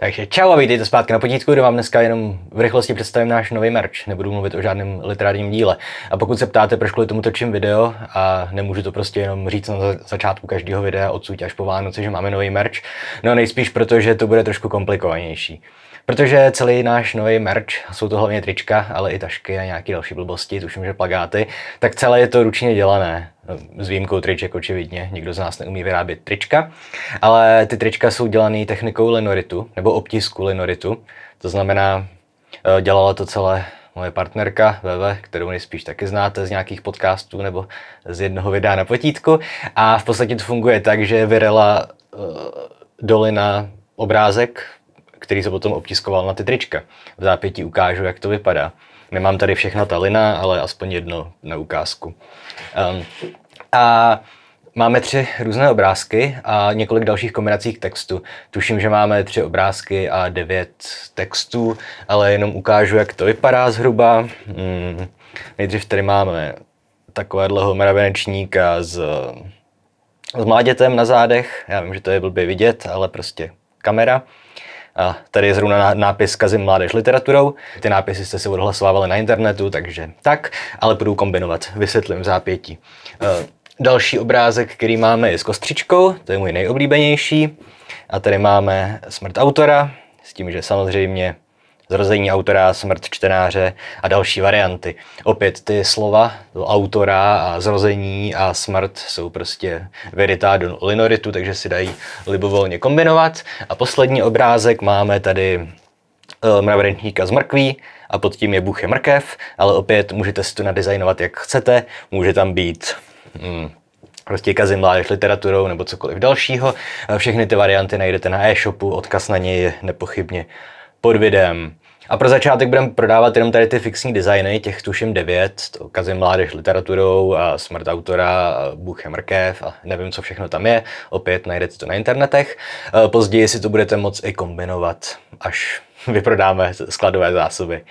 Takže čau a vítejte zpátky na potítku, kde vám dneska jenom v rychlosti představím náš nový merch. Nebudu mluvit o žádném literárním díle. A pokud se ptáte, proč kvůli tomu točím video a nemůžu to prostě jenom říct na začátku každého videa odsud až po Vánoce, že máme nový merch, no nejspíš proto, že to bude trošku komplikovanější. Protože celý náš nový merch, jsou to hlavně trička, ale i tašky a nějaké další blbosti, tuším, že plagáty, tak celé je to ručně dělané. S výjimkou triček očividně, nikdo z nás neumí vyrábět trička, ale ty trička jsou dělané technikou linoritu, nebo obtisku linoritu, to znamená, eh, dělala to celé moje partnerka Veve, kterou nejspíš taky znáte z nějakých podcastů nebo z jednoho videa na potítku. A v podstatě to funguje tak, že vyrela uh, dolina obrázek který se potom obtiskoval na ty trička. V zápětí ukážu, jak to vypadá. Nemám tady všechna ta lina, ale aspoň jedno na ukázku. Um, a Máme tři různé obrázky a několik dalších kombinací textu. Tuším, že máme tři obrázky a devět textů, ale jenom ukážu, jak to vypadá zhruba. Hmm. Nejdřív tady máme takovéhle Homera s, s mládětem na zádech. Já vím, že to je blbě vidět, ale prostě kamera. Tady je zrovna nápis Kazim mládež literaturou. Ty nápisy jste si odhlasovávali na internetu, takže tak, ale budu kombinovat. Vysvětlím zápětí. zápětí. E, další obrázek, který máme, je s kostřičkou, to je můj nejoblíbenější. A tady máme smrt autora, s tím, že samozřejmě zrození autora, smrt čtenáře a další varianty. Opět ty slova autora a zrození a smrt jsou prostě verita do linoritu, takže si dají libovolně kombinovat. A poslední obrázek máme tady eh, mravenčníka z mrkví a pod tím je buchy mrkev, ale opět můžete si to nadizajnovat jak chcete, může tam být hmm, prostě kazimlář literaturou nebo cokoliv dalšího. Eh, všechny ty varianty najdete na e-shopu, odkaz na něj je nepochybně pod videem. A pro začátek budeme prodávat jenom tady ty fixní designy, těch tuším devět, to kazy mládež literaturou a smrt autora, a Bůh je mrkev a nevím, co všechno tam je. Opět najdete to na internetech. E, později si to budete moc i kombinovat, až vyprodáme skladové zásoby. E,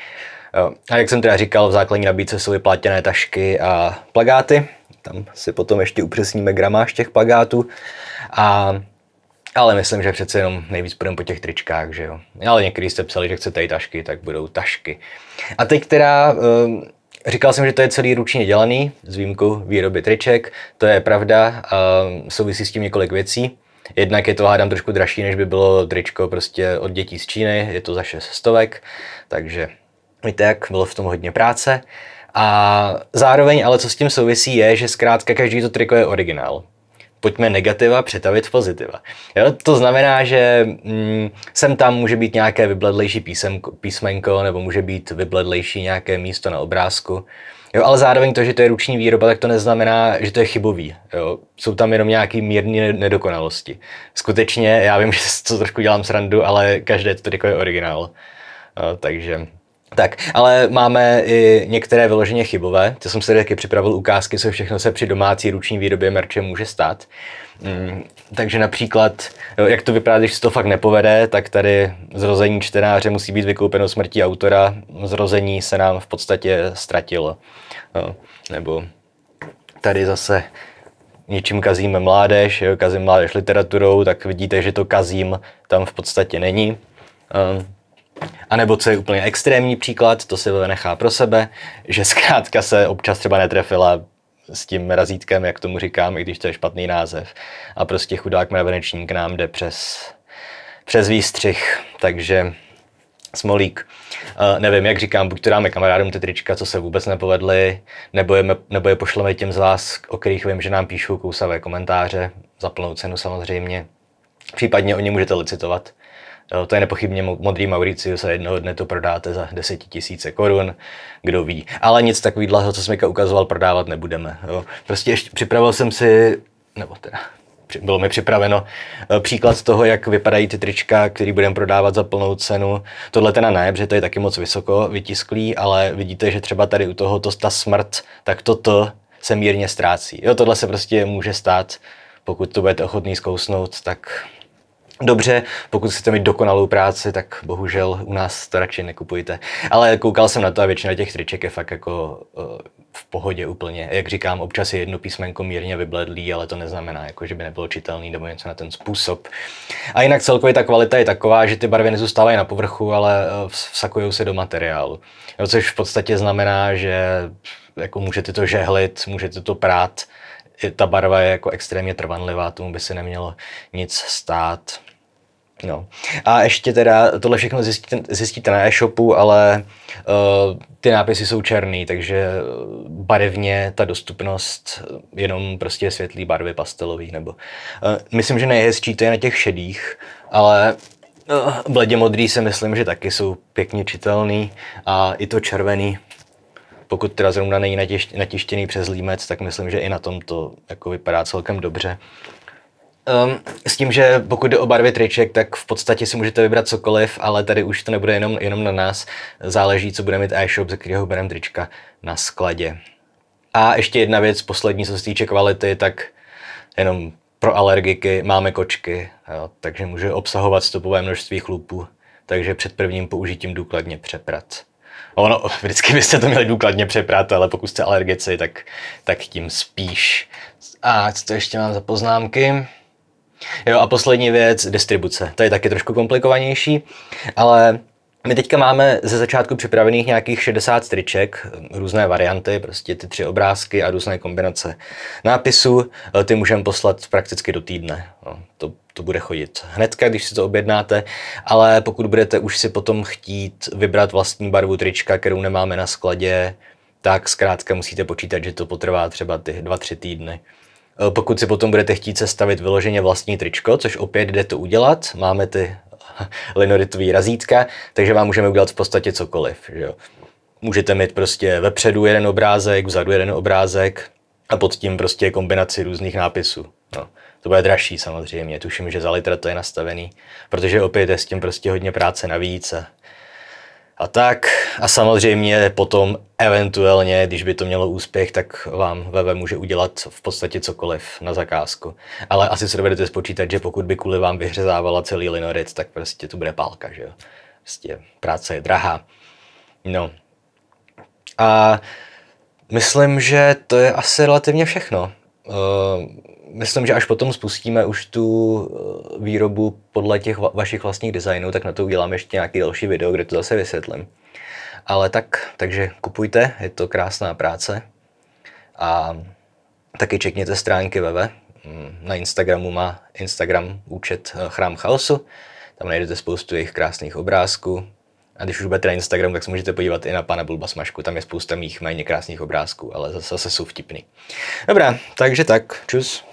a jak jsem teda říkal, v základní nabídce jsou vyplatěné tašky a plagáty. Tam si potom ještě upřesníme gramáž těch plagátů. A ale myslím, že přece jenom nejvíc půjdeme po těch tričkách, že jo. Ale někdy jste psali, že chcete i tašky, tak budou tašky. A teď teda, ehm, říkal jsem, že to je celý ručně dělaný, s výjimkou výroby triček, to je pravda, ehm, souvisí s tím několik věcí. Jednak je to hádám trošku dražší, než by bylo tričko prostě od dětí z Číny, je to za 6 stovek, takže víte jak, bylo v tom hodně práce. A zároveň ale co s tím souvisí je, že zkrátka každý to triko je originál pojďme negativa přetavit v pozitiva. Jo? To znamená, že mm, sem tam může být nějaké vybledlejší písemko, písmenko nebo může být vybledlejší nějaké místo na obrázku. Jo, ale zároveň to, že to je ruční výroba, tak to neznamená, že to je chybový. Jo. Jsou tam jenom nějaké mírné nedokonalosti. Skutečně, já vím, že to trošku dělám srandu, ale každé to jako je originál. Jo, takže tak, ale máme i některé vyloženě chybové. To jsem se taky připravil ukázky, co všechno se při domácí ruční výrobě merče může stát. Mm, takže například, jak to vypadá, když se to fakt nepovede, tak tady zrození čtenáře musí být vykoupeno smrtí autora. Zrození se nám v podstatě ztratilo. No, nebo tady zase něčím kazíme mládež, kazím mládež literaturou, tak vidíte, že to kazím tam v podstatě není. Ehm, a nebo co je úplně extrémní příklad, to si nechá pro sebe, že zkrátka se občas třeba netrefila s tím razítkem, jak tomu říkám, i když to je špatný název. A prostě chudák mravenečník k nám jde přes, přes výstřih, takže Smolík. Uh, nevím, jak říkám, buď to dáme kamarádům ty trička, co se vůbec nepovedly, nebo je, nebo je pošleme těm z vás, o kterých vím, že nám píšou kousavé komentáře, za plnou cenu samozřejmě. Případně o ně můžete licitovat. Eh, to je nepochybně modrý Mauricius a jednoho dne to prodáte za tisíce korun, kdo ví. Ale nic takového, co Smika ukazoval, prodávat nebudeme. Jo. Prostě ještě připravil jsem si, nebo teda bylo mi připraveno eh, příklad z toho, jak vypadají ty trička, který budeme prodávat za plnou cenu. Tohle teda ne, protože to je taky moc vysoko vytisklý, ale vidíte, že třeba tady u toho to, ta smrt, tak toto se mírně ztrácí. Jo, tohle se prostě může stát, pokud to budete ochotný zkousnout, tak dobře. Pokud chcete mít dokonalou práci, tak bohužel u nás to radši nekupujte. Ale koukal jsem na to a většina těch triček je fakt jako eh, v pohodě úplně. Jak říkám, občas je jedno písmenko mírně vybledlý, ale to neznamená, jako, že by nebylo čitelný nebo něco na ten způsob. A jinak celkově ta kvalita je taková, že ty barvy nezůstávají na povrchu, ale eh, vsakují se do materiálu. Jo, což v podstatě znamená, že jako můžete to žehlit, můžete to prát, ta barva je jako extrémně trvanlivá, tomu by se nemělo nic stát. No. A ještě teda tohle všechno zjistíte, zjistíte na e-shopu, ale uh, ty nápisy jsou černý, takže eh, barevně ta dostupnost eh, jenom prostě světlý barvy pastelový nebo... Uh, myslím, že nejhezčí to je na těch šedých, ale uh, bledě modrý si myslím, že taky jsou pěkně čitelný a i to červený, pokud teda zrovna není natištěný přes límec, tak myslím, že i na tom to jako vypadá celkem dobře. Um, s tím, že pokud jde o barvy triček, tak v podstatě si můžete vybrat cokoliv, ale tady už to nebude jenom, jenom na nás. Záleží, co bude mít e-shop, ze kterého bereme trička na skladě. A ještě jedna věc, poslední, co se týče kvality, tak jenom pro alergiky máme kočky, jo, takže může obsahovat stopové množství chlupů, takže před prvním použitím důkladně přeprat. Ono, vždycky byste to měli důkladně přeprat, ale pokud jste alergici, tak, tak tím spíš. A co to ještě mám za poznámky? Jo a poslední věc, distribuce. To je taky trošku komplikovanější, ale my teďka máme ze začátku připravených nějakých 60 triček, různé varianty, prostě ty tři obrázky a různé kombinace nápisů. E, ty můžeme poslat prakticky do týdne. No, to, to bude chodit hnedka, když si to objednáte, ale pokud budete už si potom chtít vybrat vlastní barvu trička, kterou nemáme na skladě, tak zkrátka musíte počítat, že to potrvá třeba ty dva, tři týdny. Eh, pokud si potom budete chtít sestavit vyloženě vlastní tričko, což opět jde to udělat, máme ty linoritový razítka, takže vám můžeme udělat v podstatě cokoliv. Že jo. Můžete mít prostě vepředu jeden obrázek, vzadu jeden obrázek a pod tím prostě kombinaci různých nápisů. No. To bude dražší samozřejmě, tuším, že za litr to je nastavený, protože opět je s tím prostě hodně práce navíc a a tak. A samozřejmě potom eventuálně, když by to mělo úspěch, tak vám VV může udělat v podstatě cokoliv na zakázku. Ale asi se dovedete spočítat, že pokud by kvůli vám vyhřezávala celý linoric, tak prostě to bude pálka, že jo. Prostě práce je drahá. No. A myslím, že to je asi relativně všechno. Eh, myslím, že až potom spustíme už tu eh, výrobu podle těch vašich vlastních designů, tak na to udělám ještě nějaký další video, kde to zase vysvětlím. Ale tak, takže kupujte, je to krásná práce. A taky čekněte stránky VV. Mm, na Instagramu má Instagram účet eh, Chrám chaosu. Tam najdete spoustu jejich krásných obrázků, a když už budete na Instagram, tak se můžete podívat i na pana Bulbasmašku, tam je spousta mých méně krásných obrázků, ale zase, zase jsou vtipný. Dobrá, takže tak, čus.